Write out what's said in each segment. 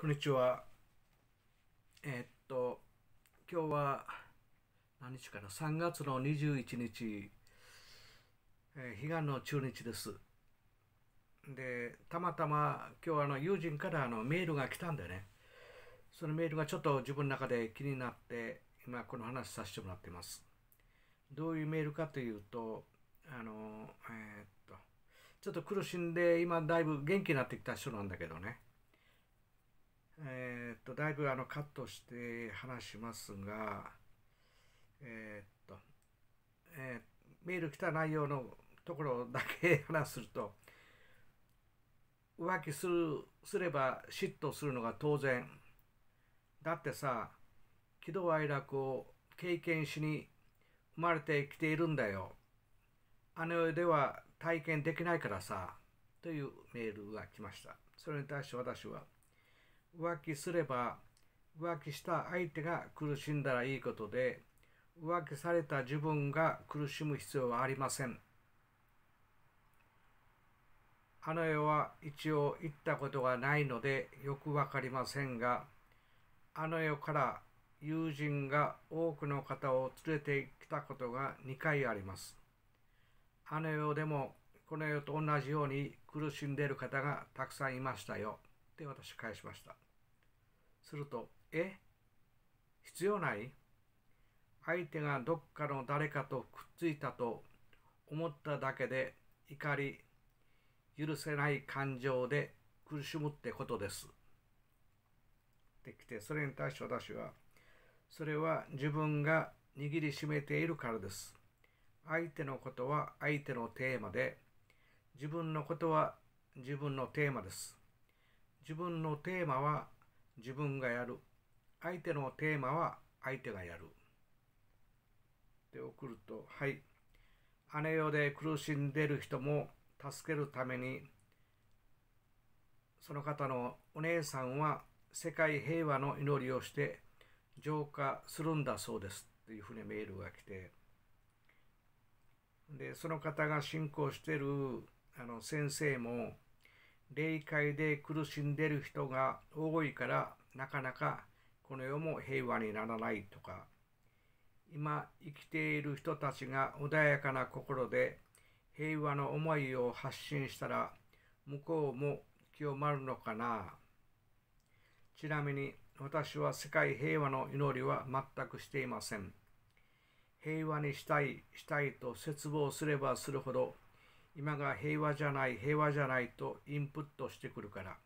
こんにちは。えー、っと、今日は何日かな ?3 月の21日、えー、悲願の中日です。で、たまたま今日あの友人からあのメールが来たんでね、そのメールがちょっと自分の中で気になって、今この話させてもらってます。どういうメールかというと、あの、えー、っと、ちょっと苦しんで、今だいぶ元気になってきた人なんだけどね。えー、っと、だいぶあのカットして話しますが、えー、っと、えー、メール来た内容のところだけ話すると、浮気するすれば嫉妬するのが当然。だってさ、喜怒哀楽を経験しに生まれてきているんだよ。あの世では体験できないからさ。というメールが来ました。それに対して私は、浮気すれば浮気した相手が苦しんだらいいことで浮気された自分が苦しむ必要はありませんあの世は一応行ったことがないのでよくわかりませんがあの世から友人が多くの方を連れてきたことが2回ありますあの世でもこの世と同じように苦しんでいる方がたくさんいましたよって私返しました。すると、え必要ない相手がどっかの誰かとくっついたと思っただけで怒り、許せない感情で苦しむってことです。できて、それに対して私は、それは自分が握りしめているからです。相手のことは相手のテーマで、自分のことは自分のテーマです。自分のテーマは自分がやる相手のテーマは相手がやるで送るとはい姉よで苦しんでる人も助けるためにその方のお姉さんは世界平和の祈りをして浄化するんだそうですっていうふうにメールが来てでその方が信仰してるあの先生も霊界で苦しんでる人が多いからなかなかこの世も平和にならないとか今生きている人たちが穏やかな心で平和の思いを発信したら向こうも清まるのかなちなみに私は世界平和の祈りは全くしていません平和にしたいしたいと絶望すればするほど今が平和じゃない平和じゃないとインプットしてくるから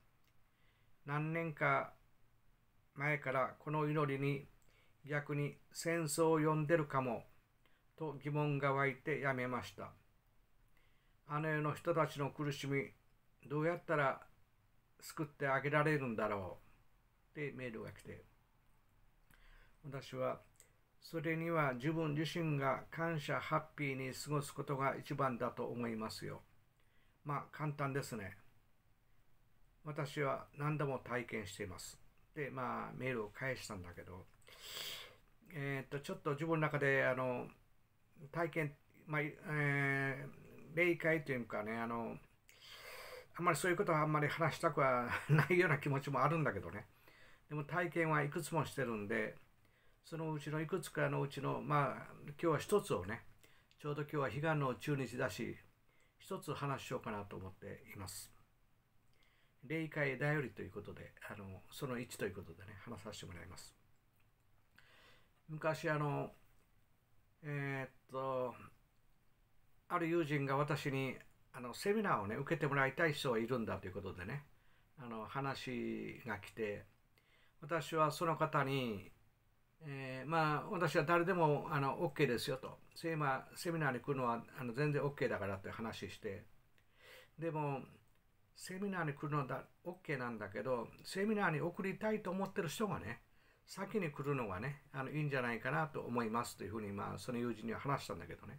何年か前からこの祈りに逆に戦争を呼んでるかもと疑問が湧いてやめましたあの世の人たちの苦しみどうやったら救ってあげられるんだろうってメールが来て私はそれには自分自身が感謝ハッピーに過ごすことが一番だと思いますよ。まあ簡単ですね。私は何度も体験しています。で、まあメールを返したんだけど、えー、っと、ちょっと自分の中で、あの、体験、まあ、えー、霊界というかね、あの、あんまりそういうことはあんまり話したくはないような気持ちもあるんだけどね。でも体験はいくつもしてるんで、そのうちのいくつかのうちの、まあ、今日は一つをね、ちょうど今日は悲願の中日だし、一つ話しようかなと思っています。霊界だよりということで、あのその1ということでね、話させてもらいます。昔、あの、えー、っと、ある友人が私にあのセミナーをね、受けてもらいたい人がいるんだということでね、あの話が来て、私はその方にえー、まあ私は誰でもあの OK ですよと。それセミナーに来るのはあの全然 OK だからって話して。でもセミナーに来るのは OK なんだけど、セミナーに送りたいと思ってる人がね、先に来るのがね、あのいいんじゃないかなと思いますというふうに、まあ、その友人には話したんだけどね。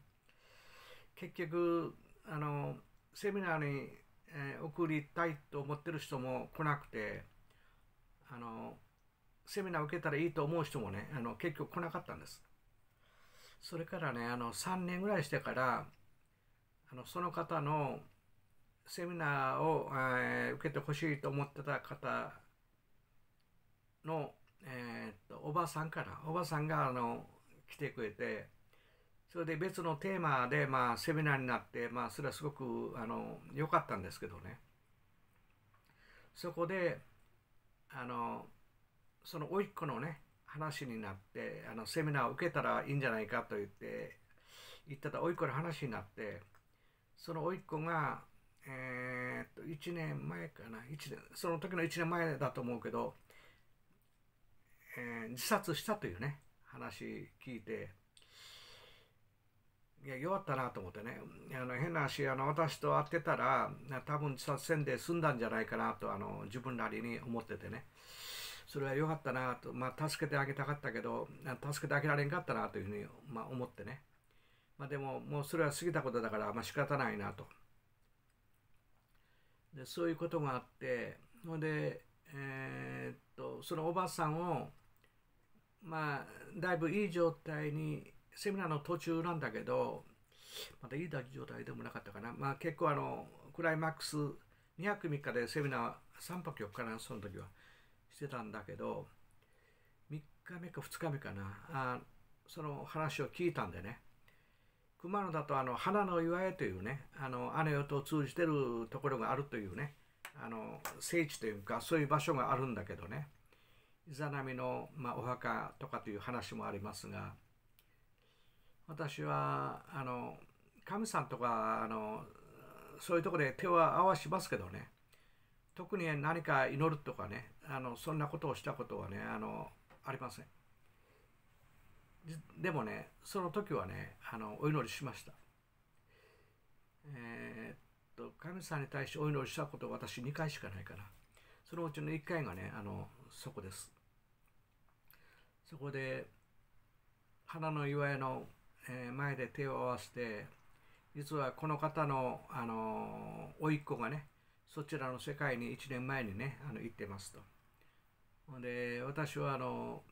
結局、あのセミナーに、えー、送りたいと思ってる人も来なくて、あのセミナー受けたらいいと思う人もねあの結局来なかったんですそれからねあの3年ぐらいしてからあのその方のセミナーを、えー、受けてほしいと思ってた方の、えー、とおばさんからおばさんがあの来てくれてそれで別のテーマで、まあ、セミナーになって、まあ、それはすごくあの、良かったんですけどねそこであのその甥っ子のね話になってあのセミナーを受けたらいいんじゃないかと言って言ってた甥っ子の話になってその甥っ子がえー、っと1年前かな1年その時の1年前だと思うけど、えー、自殺したというね話聞いていや弱ったなと思ってねあの変な話あの私と会ってたら多分自殺せんで済んだんじゃないかなとあの自分なりに思っててね。それは良かったなと、まあ、助けてあげたかったけど助けてあげられんかったなというふうに、まあ、思ってね、まあ、でももうそれは過ぎたことだから、まあ仕方ないなとでそういうことがあってほんで、えー、っとそのおばあさんをまあだいぶいい状態にセミナーの途中なんだけどまたいい状態でもなかったかな、まあ、結構あのクライマックス2泊3日でセミナー3泊4日かなその時は。してたんだけど3日目か2日目かなあその話を聞いたんでね熊野だとあの花の岩屋というねあの姉と通じてるところがあるというねあの聖地というかそういう場所があるんだけどねイザナミの、まあ、お墓とかという話もありますが私はあの神さんとかあのそういうとこで手は合わしますけどね特に何か祈るとかねあのそんなことをしたことはねあのありませんでもねその時はねあのお祈りしましたえー、っと神様に対してお祈りしたことは私2回しかないからそのうちの1回がねあのそこですそこで花の岩屋の前で手を合わせて実はこの方のあの甥っ子がねそちらの世界に1年前にねあの行ってますと。で私はあの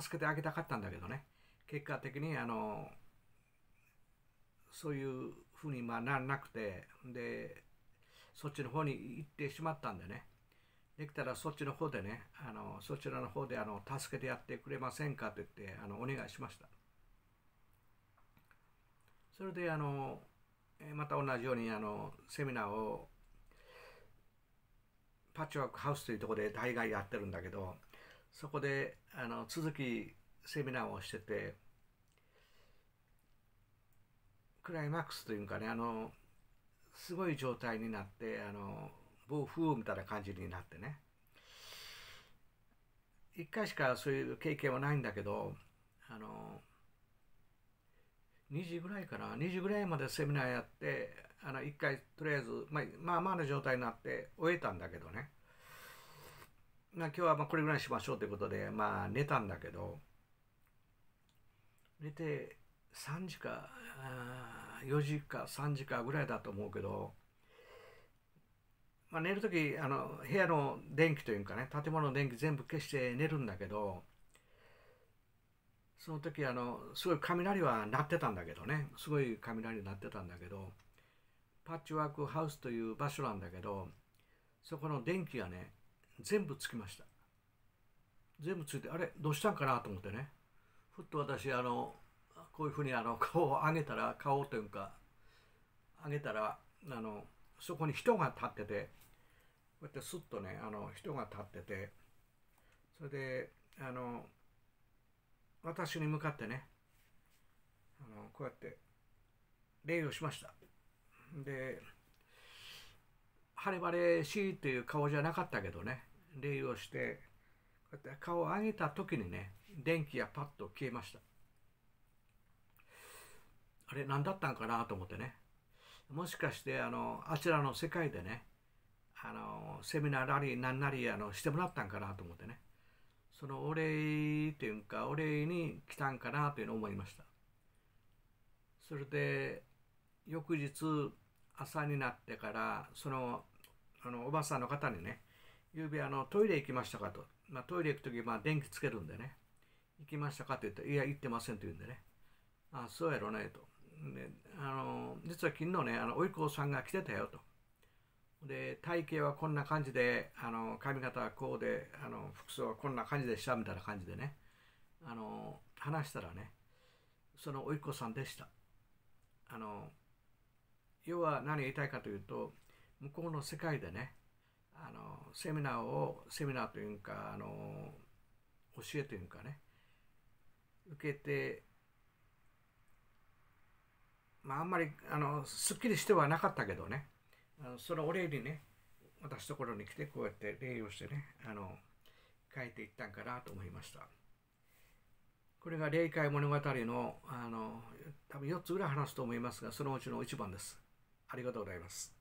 助けてあげたかったんだけどね結果的にあのそういうふうにまあならなくてでそっちの方に行ってしまったんでねできたらそっちの方でねあのそちらの方であの助けてやってくれませんかと言ってあのお願いしましたそれであのまた同じようにあのセミナーをパッチワークハウスというとこで大概やってるんだけどそこであの続きセミナーをしててクライマックスというかねあのすごい状態になってあの暴風みたいな感じになってね一回しかそういう経験はないんだけどあの2時ぐらいかな2時ぐらいまでセミナーやってあの1回とりあえず、まあ、まあまあな状態になって終えたんだけどね、まあ、今日はまあこれぐらいしましょうということでまあ寝たんだけど寝て3時か4時か3時かぐらいだと思うけど、まあ、寝る時あの部屋の電気というかね建物の電気全部消して寝るんだけどその時あのすごい雷は鳴ってたんだけどねすごい雷鳴ってたんだけどパッチワークハウスという場所なんだけどそこの電気がね全部つきました全部ついてあれどうしたんかなと思ってねふっと私あのこういうふうにあの顔を上げたら顔というか上げたらあのそこに人が立っててこうやってスッとねあの人が立っててそれであの私に向かってねあのこうやって礼をしましたで晴れ晴れしいという顔じゃなかったけどね礼をしてこうやって顔を上げた時にね電気がパッと消えましたあれ何だったんかなと思ってねもしかしてあのあちらの世界でねあのセミナーラリーなんなりあのしてもらったんかなと思ってねそのお礼というか、お礼に来たんかなというのを思いました。それで、翌日、朝になってから、その、あの、おばさんの方にね、ゆうべあの、トイレ行きましたかと。まあ、トイレ行く時、まあ、電気つけるんでね、行きましたかと言ったら、いや、行ってませんと言うんでね、あ、そうやろね、と。あの、実は昨日ね、あの、おいこさんが来てたよと。で体型はこんな感じであの髪型はこうであの服装はこんな感じでしたみたいな感じでねあの話したらねそのおいっ子さんでしたあの要は何言いたいかというと向こうの世界でねあのセミナーをセミナーというかあの教えというかね受けてまああんまりあのすっきりしてはなかったけどねあのそのお礼にね、私ところに来て、こうやって礼をしてね、あの、書いていったんかなと思いました。これが霊界物語の、あの、多分4つぐらい話すと思いますが、そのうちの1番です。ありがとうございます。